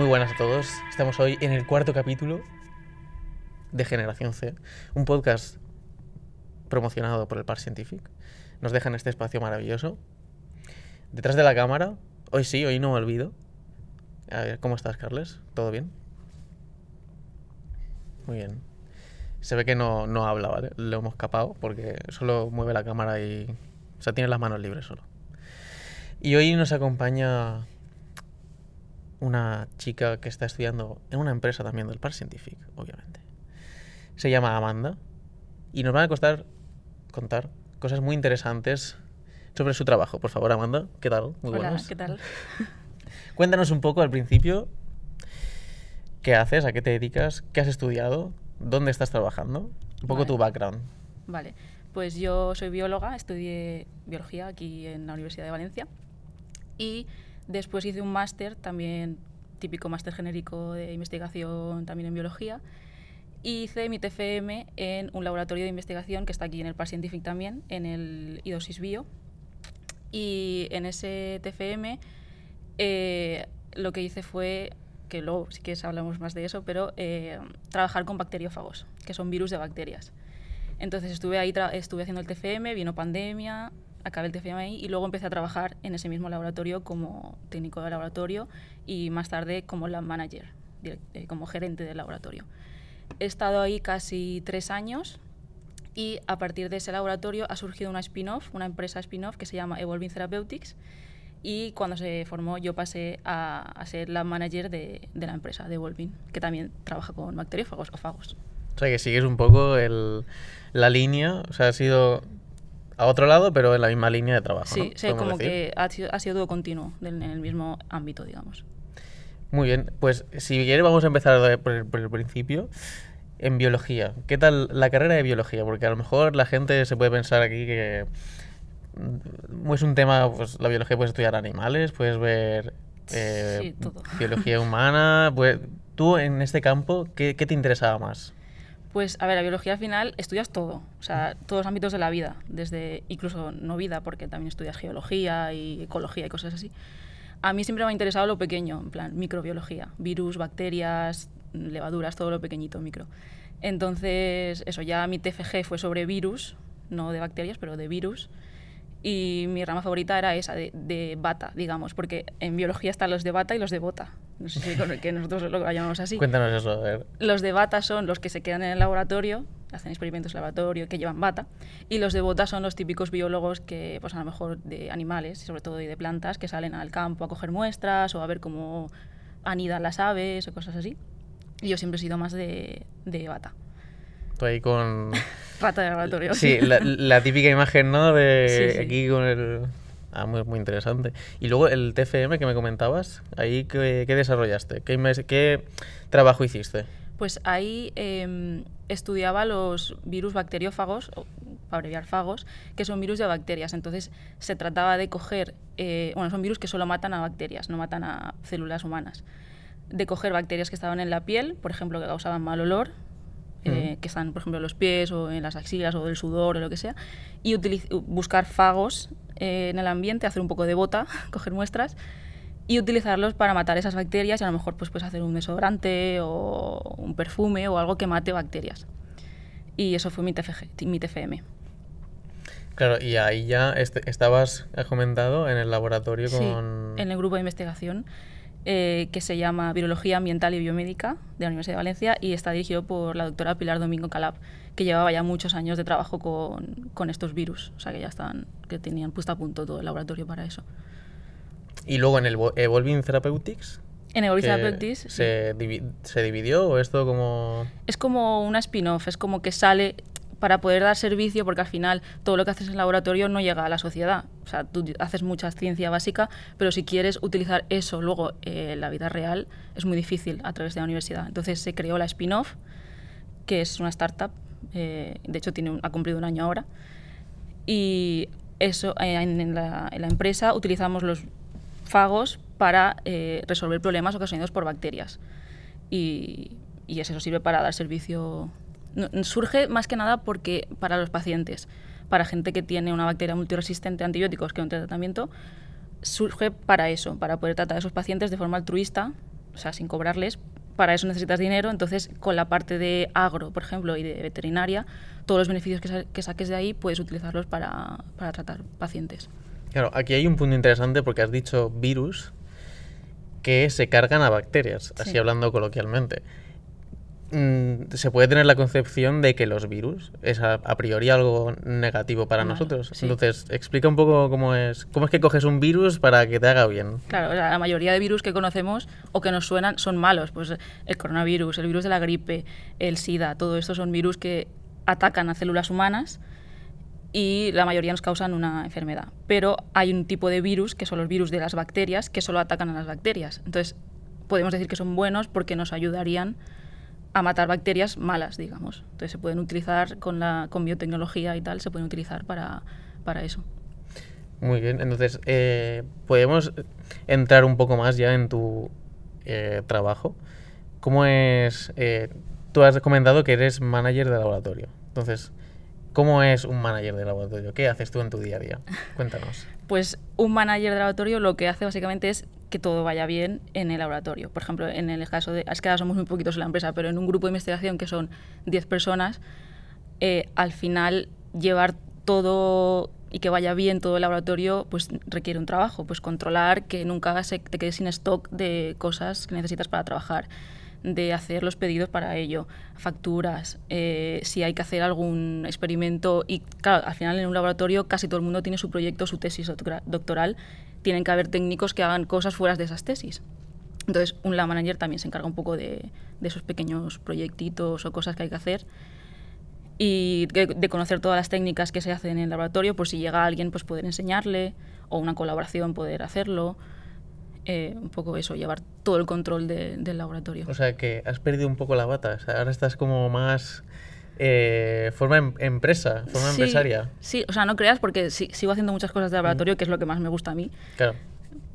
Muy buenas a todos. Estamos hoy en el cuarto capítulo de Generación C, un podcast promocionado por el Par Scientific. Nos dejan este espacio maravilloso. Detrás de la cámara, hoy sí, hoy no me olvido. A ver, ¿cómo estás, Carles? ¿Todo bien? Muy bien. Se ve que no, no habla, ¿vale? Lo hemos capado porque solo mueve la cámara y. O sea, tiene las manos libres solo. Y hoy nos acompaña una chica que está estudiando en una empresa también del Parc Scientific, obviamente. Se llama Amanda y nos va a costar contar cosas muy interesantes sobre su trabajo. Por favor, Amanda, ¿qué tal? Muy Hola, buenas. ¿qué tal? Cuéntanos un poco al principio qué haces, a qué te dedicas, qué has estudiado, dónde estás trabajando, un poco tu background. Vale, pues yo soy bióloga, estudié biología aquí en la Universidad de Valencia Después hice un máster, también típico máster genérico de investigación, también en biología. hice mi TFM en un laboratorio de investigación que está aquí en el Par también, en el Idosis Bio. Y en ese TFM eh, lo que hice fue, que luego si quieres hablamos más de eso, pero eh, trabajar con bacteriófagos, que son virus de bacterias. Entonces estuve ahí, estuve haciendo el TFM, vino pandemia, acabé el TFM ahí y luego empecé a trabajar en ese mismo laboratorio como técnico de laboratorio y más tarde como lab manager, eh, como gerente del laboratorio. He estado ahí casi tres años y a partir de ese laboratorio ha surgido una spin-off, una empresa spin-off que se llama Evolving Therapeutics y cuando se formó yo pasé a, ser la manager de, de, la empresa, de Evolving, que también trabaja con bacteriófagos o fagos. O sea que sigues un poco el, la línea, o sea, ha sido a otro lado, pero en la misma línea de trabajo. Sí, sí como que ha sido, todo continuo en el mismo ámbito, digamos. Muy bien, pues si quieres vamos a empezar por el, principio. En biología, ¿qué tal la carrera de biología? Porque a lo mejor la gente se puede pensar aquí que mm, es un tema, pues la biología puedes estudiar animales, puedes ver eh, biología humana. Pues, Tú en este campo, qué te interesaba más? Pues, a ver, la biología al final estudias todo, o sea, todos los ámbitos de la vida, desde incluso no vida, porque también estudias geología y ecología y cosas así. A mí siempre me ha interesado lo pequeño, en plan, microbiología, virus, bacterias, levaduras, todo lo pequeñito, micro. Entonces, eso, ya mi TFG fue sobre virus, no de bacterias, pero de virus y mi rama favorita era esa, de, bata, digamos, porque en biología están los de bata y los de bota. No sé si que nosotros lo llamamos así. Cuéntanos eso, a ver. Los de bata son los que se quedan en el laboratorio, hacen experimentos en el laboratorio, que llevan bata, y los de bota son los típicos biólogos que, pues a lo mejor de animales, sobre todo y de plantas, que salen al campo a coger muestras o a ver cómo anidan las aves o cosas así. Y yo siempre he sido más de, de bata ahí con... Rata de laboratorio. Sí, la, típica imagen, ¿no? De aquí con el... Ah, muy, muy interesante. Y luego el TFM que me comentabas, ahí qué, qué desarrollaste, ¿Qué, qué trabajo hiciste. Pues ahí em, estudiaba los virus bacteriófagos, para abreviar fagos, que son virus de bacterias. Entonces se trataba de coger, eh, bueno, son virus que solo matan a bacterias, no matan a células humanas. De coger bacterias que estaban en la piel, por ejemplo, que causaban mal olor, eh, que están, por ejemplo, en los pies o en las axilas o del sudor o lo que sea, y buscar fagos eh, en el ambiente, hacer un poco de bota, coger muestras y utilizarlos para matar esas bacterias y a lo mejor pues puedes hacer un desodorante o un perfume o algo que mate bacterias. Y eso fue mi, TFG, mi TFM. Claro, y ahí ya este, estabas, comentado, en el laboratorio con... en el grupo de investigación. Eh, que se llama Virología Ambiental y Biomédica de la Universidad de Valencia y está dirigido por la doctora Pilar Domingo Calab, que llevaba ya muchos años de trabajo con, estos virus, o sea que ya estaban, que tenían puesto a punto todo el laboratorio para eso. Y luego en el Evolving Therapeutics. En Evolving Therapeutics. Se, se dividió o esto como.? Es como una spin-off, es como que sale para poder dar servicio, porque al final todo lo que haces en el laboratorio no llega a la sociedad. O sea, tú haces mucha ciencia básica, pero si quieres utilizar eso luego en eh, la vida real, es muy difícil a través de la universidad. Entonces se creó la spin-off, que es una startup, eh, de hecho tiene ha cumplido un año ahora, y eso eh, en, la, empresa utilizamos los fagos para resolver problemas ocasionados por bacterias. Y, y eso sirve para dar servicio surge más que nada porque para los pacientes, para gente que tiene una bacteria multiresistente a antibióticos que no tiene tratamiento, surge para eso, para poder tratar a esos pacientes de forma altruista, o sea, sin cobrarles. Para eso necesitas dinero, entonces con la parte de agro, por ejemplo, y de veterinaria, todos los beneficios que, saques de ahí puedes utilizarlos para, tratar pacientes. Claro, aquí hay un punto interesante porque has dicho virus que se cargan a bacterias, así hablando coloquialmente. Mm, se puede tener la concepción de que los virus es a, priori algo negativo para nosotros. Entonces, explica un poco cómo es, cómo es que coges un virus para que te haga bien. Claro, la mayoría de virus que conocemos o que nos suenan son malos. Pues el coronavirus, el virus de la gripe, el SIDA, todo esto son virus que atacan a células humanas y la mayoría nos causan una enfermedad. Pero hay un tipo de virus, que son los virus de las bacterias, que solo atacan a las bacterias. Entonces, podemos decir que son buenos porque nos ayudarían a matar bacterias malas, digamos. Entonces se pueden utilizar con, la, con biotecnología y tal, se pueden utilizar para, eso. Muy bien, entonces eh, podemos entrar un poco más ya en tu eh, trabajo. ¿Cómo es? Eh, tú has recomendado que eres manager de laboratorio. Entonces, ¿cómo es un manager de laboratorio? ¿Qué haces tú en tu día a día? Cuéntanos. pues un manager de laboratorio lo que hace básicamente es que todo vaya bien en el laboratorio. Por ejemplo, en el caso de, es que ahora somos muy poquitos en la empresa, pero en un grupo de investigación que son 10 personas, eh, al final llevar todo y que vaya bien todo el laboratorio, pues requiere un trabajo, pues controlar que nunca te quedes sin stock de cosas que necesitas para trabajar de hacer los pedidos para ello, facturas, eh, si hay que hacer algún experimento. Y claro, al final en un laboratorio casi todo el mundo tiene su proyecto, su tesis doctoral. Tienen que haber técnicos que hagan cosas fuera de esas tesis. Entonces, un lab manager también se encarga un poco de, esos pequeños proyectitos o cosas que hay que hacer y de, conocer todas las técnicas que se hacen en el laboratorio, por si llega alguien, pues poder enseñarle o una colaboración poder hacerlo. Eh, un poco eso, llevar todo el control del laboratorio. O sea que has perdido un poco la bata, o sea, ahora estás como más... Eh, forma em-, empresa, forma empresaria. Sí, o sea, no creas porque sigo haciendo muchas cosas de mm. laboratorio, que es lo que más me gusta a mí. Claro.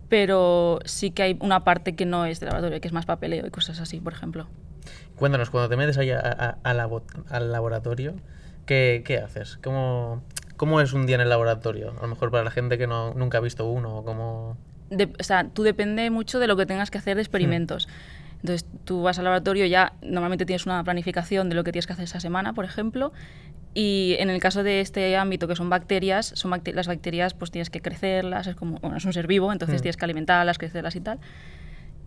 Pero sí que hay una parte que no es de laboratorio, que es más papeleo y cosas así, por ejemplo. Cuéntanos, cuando te metes ahí a, al laboratorio, ¿qué, qué haces? ¿Cómo, ¿Cómo, es un día en el laboratorio? A lo mejor para la gente que no, nunca ha visto uno, ¿cómo...? tú depende mucho de lo que tengas que hacer de experimentos. Entonces tú vas al laboratorio, ya normalmente tienes una planificación de lo que tienes que hacer esa semana, por ejemplo, y en el caso de este ámbito que son bacterias, son las bacterias pues tienes que crecerlas, es como, un ser vivo, entonces mm. tienes que alimentarlas, crecerlas y tal.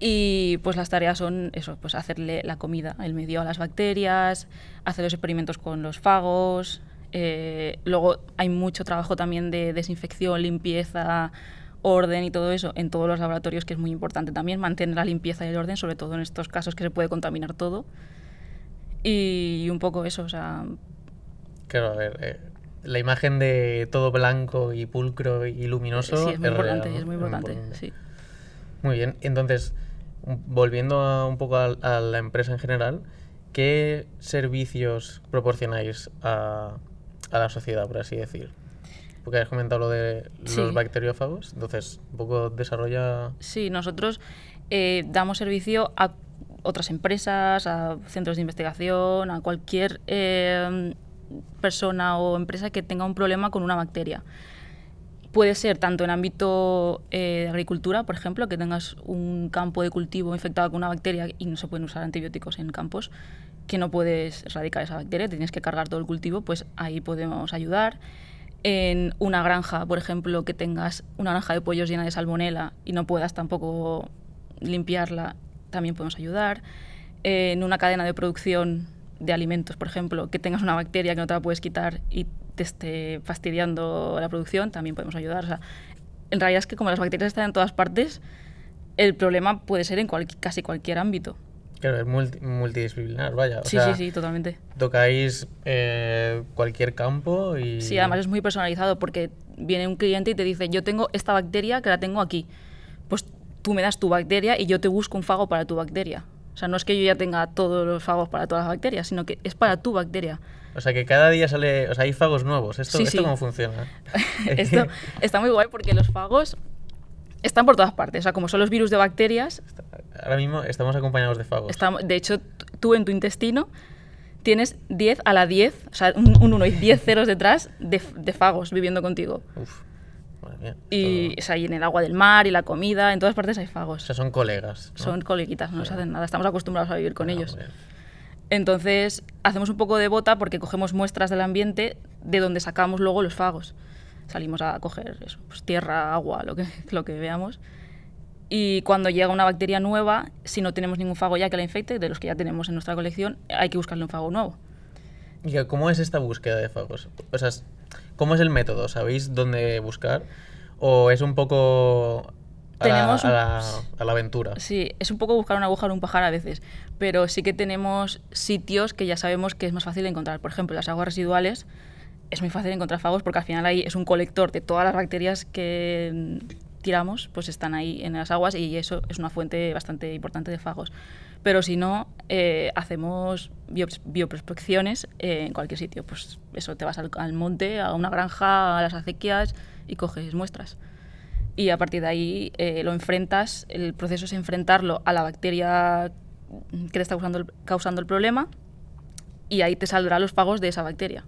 Y pues las tareas son eso, pues hacerle la comida, el medio a las bacterias, hacer los experimentos con los fagos. Eh, luego hay mucho trabajo también de desinfección, limpieza, orden y todo eso en todos los laboratorios, que es muy importante también, mantener la limpieza y el orden, sobre todo en estos casos que se puede contaminar todo. Y, un poco eso, o sea... Claro, a ver, eh, la imagen de todo blanco y pulcro y luminoso... es muy importante, es muy importante, sí. Muy bien, entonces, volviendo a, un poco a, la empresa en general, ¿qué servicios proporcionáis a, a la sociedad, por así decir? que has comentado lo de los bacteriófagos, entonces un poco desarrolla... Sí, nosotros eh, damos servicio a otras empresas, a centros de investigación, a cualquier eh, persona o empresa que tenga un problema con una bacteria. Puede ser tanto en ámbito eh, de agricultura, por ejemplo, que tengas un campo de cultivo infectado con una bacteria y no se pueden usar antibióticos en campos, que no puedes erradicar esa bacteria, tienes que cargar todo el cultivo, pues ahí podemos ayudar en una granja, por ejemplo, que tengas una granja de pollos llena de salmonela y no puedas tampoco limpiarla, también podemos ayudar. en una cadena de producción de alimentos, por ejemplo, que tengas una bacteria que no te la puedes quitar y te esté fastidiando la producción, también podemos ayudar. en realidad es que como las bacterias están en todas partes, el problema puede ser en casi cualquier ámbito es multi, multidisciplinar, vaya. sí, sí, sí, totalmente. Tocáis eh, cualquier campo y... Sí, además es muy personalizado porque viene un cliente y te dice, yo tengo esta bacteria que la tengo aquí. Pues tú me das tu bacteria y yo te busco un fago para tu bacteria. O sea, no es que yo ya tenga todos los fagos para todas las bacterias, sino que es para tu bacteria. O sea, que cada día sale, o sea, hay fagos nuevos. ¿Esto, sí, ¿esto cómo funciona? esto está muy guay porque los fagos están por todas partes, o sea, como son los virus de bacterias. Ahora mismo estamos acompañados de fagos. Estamos, de hecho, tú en tu intestino tienes 10 a la 10, o sea, un 1 y 10 ceros detrás de, fagos viviendo contigo. y, es o en el agua del mar y la comida, en todas partes hay fagos. O sea, son colegas. Son coleguitas, no nos hacen nada, estamos acostumbrados a vivir con ah, ellos. Entonces, hacemos un poco de bota porque cogemos muestras del ambiente de donde sacamos luego los fagos salimos a coger pues, tierra, agua, lo que, lo que veamos. Y cuando llega una bacteria nueva, si no tenemos ningún fago ya que la infecte, de los que ya tenemos en nuestra colección, hay que buscarle un fago nuevo. ¿Y cómo es esta búsqueda de fagos? O sea, ¿cómo es el método? ¿Sabéis dónde buscar? ¿O es un poco a, la, aventura. Sí, es un poco buscar una aguja en un pajar a veces, pero sí que tenemos sitios que ya sabemos que es más fácil de encontrar. Por ejemplo, las aguas residuales es muy fácil encontrar fagos porque al final ahí es un colector de todas las bacterias que tiramos, pues están ahí en las aguas y eso es una fuente bastante importante de fagos. Pero si no, eh, hacemos bioprospecciones eh, en cualquier sitio. Pues eso, te vas al, monte, a una granja, a las acequias y coges muestras. Y a partir de ahí eh, lo enfrentas, el proceso es enfrentarlo a la bacteria que le está causando el, causando el problema y ahí te saldrán los fagos de esa bacteria.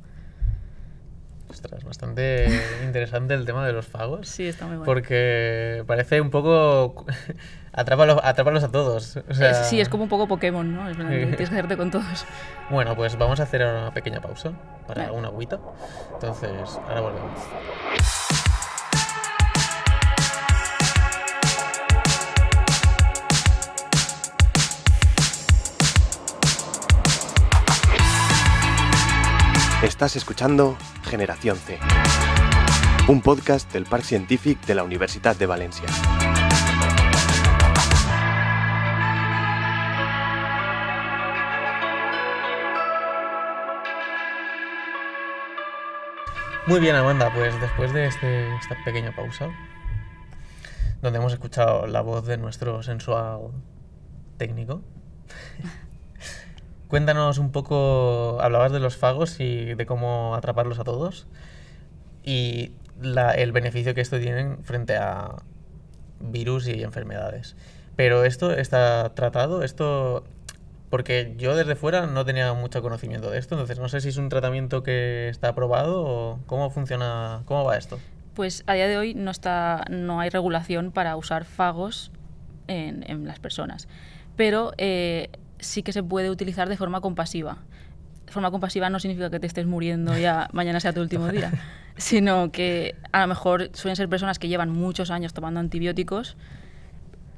Ostras, bastante interesante el tema de los fagos. Sí, está muy bueno. Porque parece un poco. atrápalos, a todos. O sí, es como un poco Pokémon, ¿no? Es verdad, tienes que hacerte con todos. Bueno, pues vamos a hacer una pequeña pausa para una agüita. Entonces, ahora volvemos. Estás escuchando Generación C, un podcast del Parc Científic de la Universidad de Valencia. Muy bien, Amanda, pues después de este, esta pequeña pausa, donde hemos escuchado la voz de nuestro sensual técnico, Cuéntanos un poco, hablabas de los fagos y de cómo atraparlos a todos y el beneficio que esto tiene frente a virus y enfermedades. Pero esto está tratado, esto porque yo desde fuera no tenía mucho conocimiento de esto, entonces no sé si es un tratamiento que está aprobado o cómo funciona, cómo va esto. Pues a día de hoy no está, no hay regulación para usar fagos en, las personas, pero eh, sí que se puede utilizar de forma compasiva. De forma compasiva no significa que te estés muriendo ya mañana sea tu último día, sino que a lo mejor suelen ser personas que llevan muchos años tomando antibióticos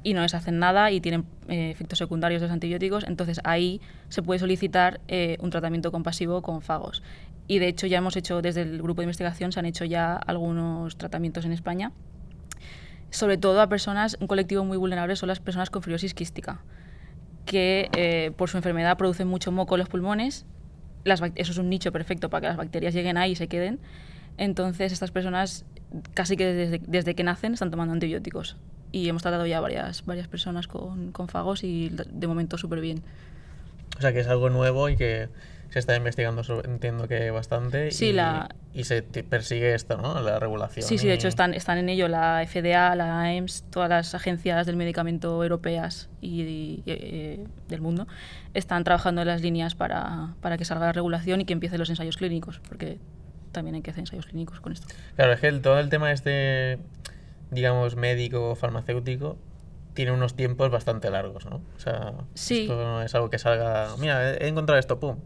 y no les hacen nada y tienen eh, efectos secundarios de los antibióticos, entonces ahí se puede solicitar eh, un tratamiento compasivo con fagos. Y de hecho ya hemos hecho, desde el grupo de investigación se han hecho ya algunos tratamientos en España, sobre todo a personas, un colectivo muy vulnerable son las personas con fibrosis quística que eh, por su enfermedad producen mucho moco en los pulmones. Las eso es un nicho perfecto para que las bacterias lleguen ahí y se queden. Entonces estas personas casi que desde, desde que nacen están tomando antibióticos. Y hemos tratado ya varias, varias personas con, con fagos y de momento súper bien. O sea que es algo nuevo y que se está investigando, entiendo que bastante, y, se persigue esto, ¿no? La regulación. Sí, sí, de hecho están, están en ello la FDA, la AEMS, todas las agencias del medicamento europeas y, eh, eh, del mundo están trabajando en las líneas para, que salga la regulación y que empiecen los ensayos clínicos, porque también hay que hacer ensayos clínicos con esto. Claro, es que todo el tema este, digamos, médico, farmacéutico, tiene unos tiempos bastante largos, ¿no? O sea, esto no es algo que salga, mira, he encontrado esto, pum,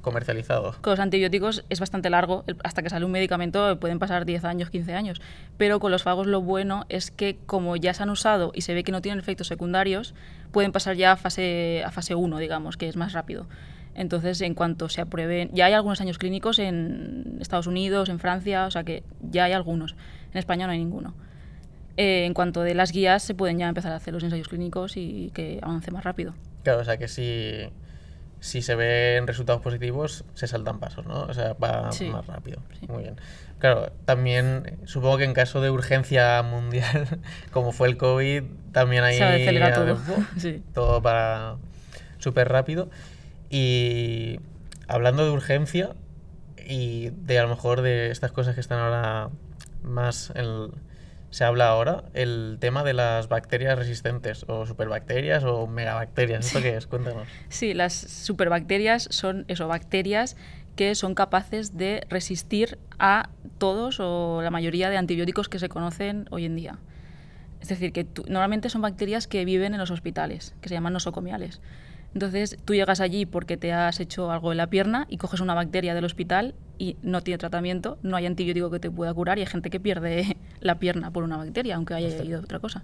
comercializado. Con los antibióticos es bastante largo, hasta que sale un medicamento pueden pasar 10 años, 15 años, pero con los fagos lo bueno es que como ya se han usado y se ve que no tienen efectos secundarios, pueden pasar ya a fase, a fase 1, digamos, que es más rápido. Entonces, en cuanto se aprueben, ya hay algunos años clínicos en Estados Unidos, en Francia, o sea que ya hay algunos. En España no hay ninguno. Eh, en cuanto de las guías, se pueden ya empezar a hacer los ensayos clínicos y que avance más rápido. Claro, o sea que si si se ven resultados positivos, se saltan pasos, ¿no? O sea, va más rápido. Muy bien. Claro, también supongo que en caso de urgencia mundial, como fue el COVID, también hay todo. Sí. todo para súper rápido. Y hablando de urgencia y de a lo mejor de estas cosas que están ahora más en, se habla ahora, el tema de las bacterias resistentes o superbacterias o megabacterias. ¿Esto qué es? Cuéntanos. Sí, las superbacterias son eso, bacterias que son capaces de resistir a todos o la mayoría de antibióticos que se conocen hoy en día. Es decir, que normalmente son bacterias que viven en los hospitales, que se llaman nosocomiales. Entonces tú llegas allí porque te has hecho algo en la pierna y coges una bacteria del hospital y no tiene tratamiento, no hay antibiótico que te pueda curar y hay gente que pierde la pierna por una bacteria, aunque haya ido otra cosa.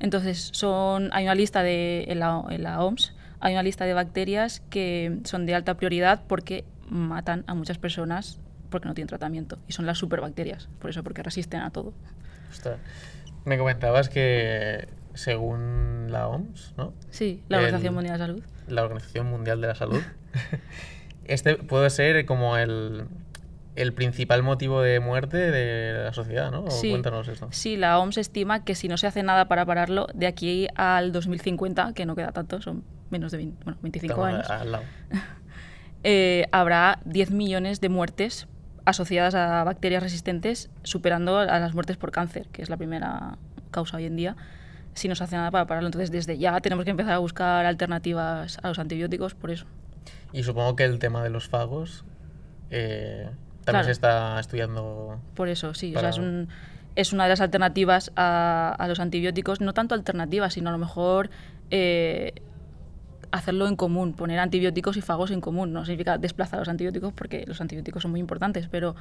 Entonces, son, hay una lista de, en la, OMS, hay una lista de bacterias que son de alta prioridad porque matan a muchas personas porque no tienen tratamiento. Y son las superbacterias, por eso, porque resisten a todo. Me comentabas que según la OMS, ¿no? Sí, la Organización Mundial de la Salud. La Organización Mundial de la Salud. este puede ser como el, principal motivo de muerte de la sociedad, ¿no? Sí, Cuéntanos esto. Sí, la OMS estima que si no se hace nada para pararlo, de aquí al 2050, que no queda tanto, son menos de 25 años, eh, habrá 10 millones de muertes asociadas a bacterias resistentes, superando a las muertes por cáncer, que es la primera causa hoy en día, si no se hace nada para pararlo. Entonces, desde ya tenemos que empezar a buscar alternativas a los antibióticos, por eso. Y supongo que el tema de los fagos eh, también se está estudiando. Por eso, sí. es, una de las alternativas a, los antibióticos. No tanto alternativas, sino a lo mejor eh, hacerlo en común, poner antibióticos y fagos en común. No significa desplazar los antibióticos porque los antibióticos son muy importantes, pero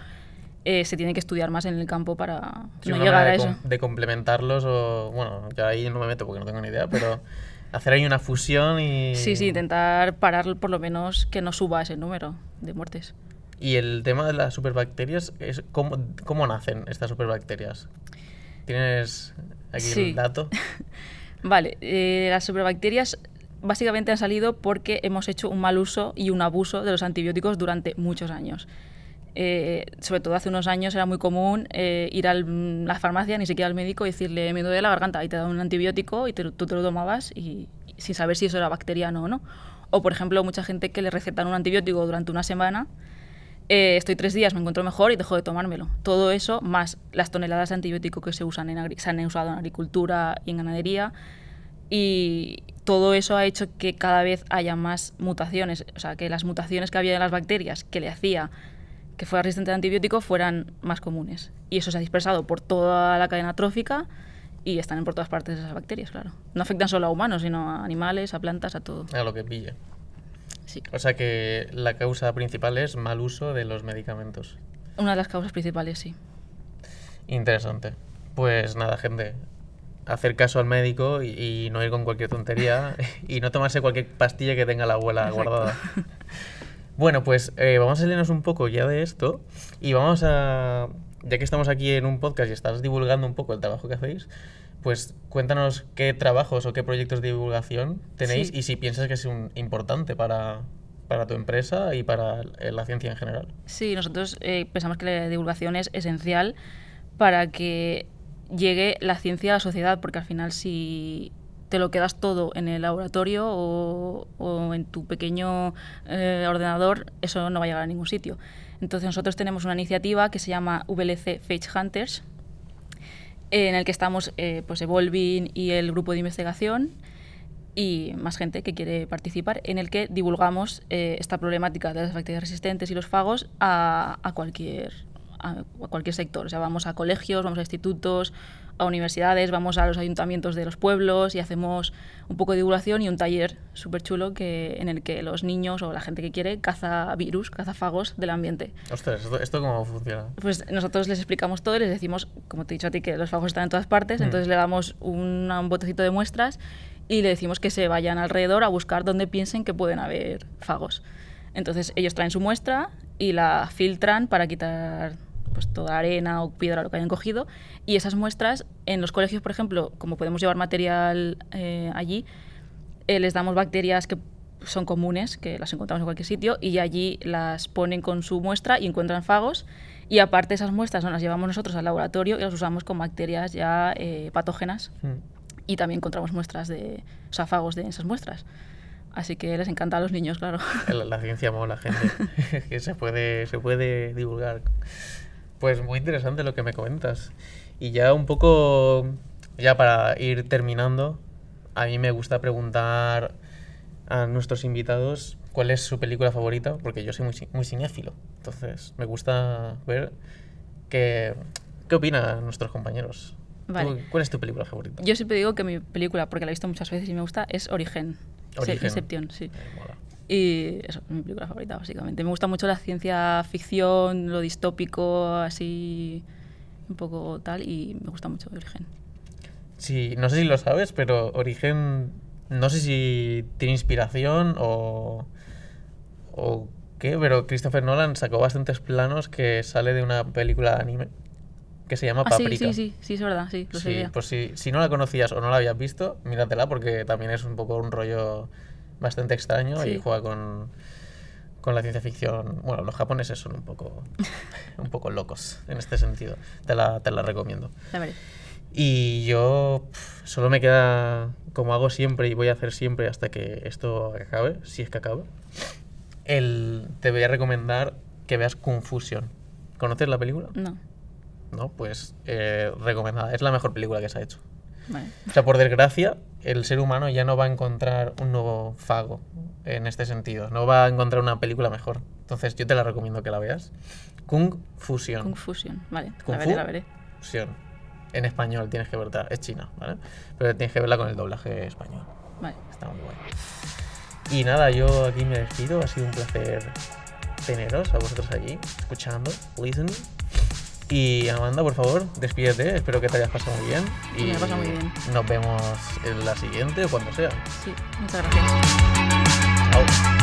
eh, se tiene que estudiar más en el campo para llegar a eso. de complementarlos o, bueno, yo ahí no me meto porque no tengo ni idea, pero hacer ahí una fusión y... Sí, sí, intentar parar por lo menos que no suba ese número de muertes. Y el tema de las superbacterias, es ¿cómo, nacen estas superbacterias? ¿Tienes aquí el dato? vale, eh, las superbacterias básicamente han salido porque hemos hecho un mal uso y un abuso de los antibióticos durante muchos años. Eh, sobre todo hace unos años era muy común eh, ir a la farmacia, ni siquiera al médico, y decirle, me duele la garganta, y te da un antibiótico y tú te lo tomabas y, sin saber si eso era bacteriano o no. O, por ejemplo, mucha gente que le recetan un antibiótico durante una semana, eh, estoy tres días, me encuentro mejor y dejo de tomármelo. Todo eso, más las toneladas de antibiótico que se, usan en se han usado en agricultura y en ganadería, y todo eso ha hecho que cada vez haya más mutaciones, o sea, que las mutaciones que había en las bacterias que le hacía que fuera resistente a antibióticos fueran más comunes. Y eso se ha dispersado por toda la cadena trófica y están en por todas partes esas bacterias, claro. No afectan solo a humanos, sino a animales, a plantas, a todo. A lo que pille. Sí. O sea que la causa principal es mal uso de los medicamentos. Una de las causas principales, sí. Interesante. Pues nada, gente, hacer caso al médico y, no ir con cualquier tontería y no tomarse cualquier pastilla que tenga la abuela guardada. Bueno, pues eh, vamos a salirnos un poco ya de esto y vamos a, ya que estamos aquí en un podcast y estás divulgando un poco el trabajo que hacéis, pues cuéntanos qué trabajos o qué proyectos de divulgación tenéis y si piensas que es importante para, tu empresa y para la ciencia en general. Sí, nosotros eh, pensamos que la divulgación es esencial para que llegue la ciencia a la sociedad, porque al final si te lo quedas todo en el laboratorio o, en tu pequeño eh, ordenador, eso no va a llegar a ningún sitio. Entonces nosotros tenemos una iniciativa que se llama VLC Fage Hunters, en el que estamos eh, pues Evolving y el grupo de investigación y más gente que quiere participar, en el que divulgamos eh, esta problemática de las bacterias resistentes y los fagos a, cualquier a cualquier sector. O sea, vamos a colegios, vamos a institutos, a universidades, vamos a los ayuntamientos de los pueblos y hacemos un poco de divulgación y un taller súper chulo que, en el que los niños o la gente que quiere caza virus, caza fagos del ambiente. ¿esto, cómo funciona? Pues nosotros les explicamos todo y les decimos, como te he dicho a ti, que los fagos están en todas partes, mm. entonces le damos un botecito de muestras y le decimos que se vayan alrededor a buscar donde piensen que pueden haber fagos. Entonces ellos traen su muestra y la filtran para quitar pues, toda arena o piedra, lo que hayan cogido, y esas muestras en los colegios, por ejemplo, como podemos llevar material eh, allí, eh, les damos bacterias que son comunes, que las encontramos en cualquier sitio, y allí las ponen con su muestra y encuentran fagos. Y aparte esas muestras las llevamos nosotros al laboratorio y las usamos con bacterias ya eh, patógenas. Hmm. Y también encontramos muestras de, o sea, fagos de esas muestras. Así que les encanta a los niños, claro. La, la ciencia mola, gente. que se puede, se puede divulgar. Pues muy interesante lo que me comentas. Y ya un poco, ya para ir terminando, a mí me gusta preguntar a nuestros invitados cuál es su película favorita, porque yo soy muy, muy cinéfilo. Entonces, me gusta ver qué, qué opinan nuestros compañeros. ¿Cuál es tu película favorita? Yo siempre digo que mi película, porque la he visto muchas veces y me gusta, es Origen. Origen. Inception, sí. Y eso es mi película favorita, básicamente. Me gusta mucho la ciencia ficción, lo distópico, así un poco tal, y me gusta mucho Origen. Sí, no sé si lo sabes, pero Origen, no sé si tiene inspiración o, o qué, pero Christopher Nolan sacó bastantes planos que sale de una película de anime que se llama Paprika. Ah, sí, sí, sí, sí, es verdad, sí, Pues si, si no la conocías o no la habías visto, míratela porque también es un poco un rollo bastante extraño y juega con, con la ciencia ficción. Bueno, los japoneses son un poco, un poco locos en este sentido. Te la, te la recomiendo. Y yo solo me queda, como hago siempre y voy a hacer siempre hasta que esto acabe, si es que acabe, el, te voy a recomendar que veas Confusion. ¿Conoces la película? No. No, pues eh, recomendada. Es la mejor película que se ha hecho. O sea, por desgracia, el ser humano ya no va a encontrar un nuevo fago en este sentido. No va a encontrar una película mejor. Entonces, yo te la recomiendo que la veas. Kung Fusion. Kung Fusion, vale. la veré, la veré. Fusion. En español tienes que verla. Es china, ¿vale? Pero tienes que verla con el doblaje español. Vale. Está muy bueno. Y nada, yo aquí me despido. Ha sido un placer teneros a vosotros allí, escuchando, listening. Y Amanda, por favor, despídete. Espero que te hayas pasado muy bien. Y muy bien. Nos vemos en la siguiente o cuando sea. Sí, muchas gracias. Chao.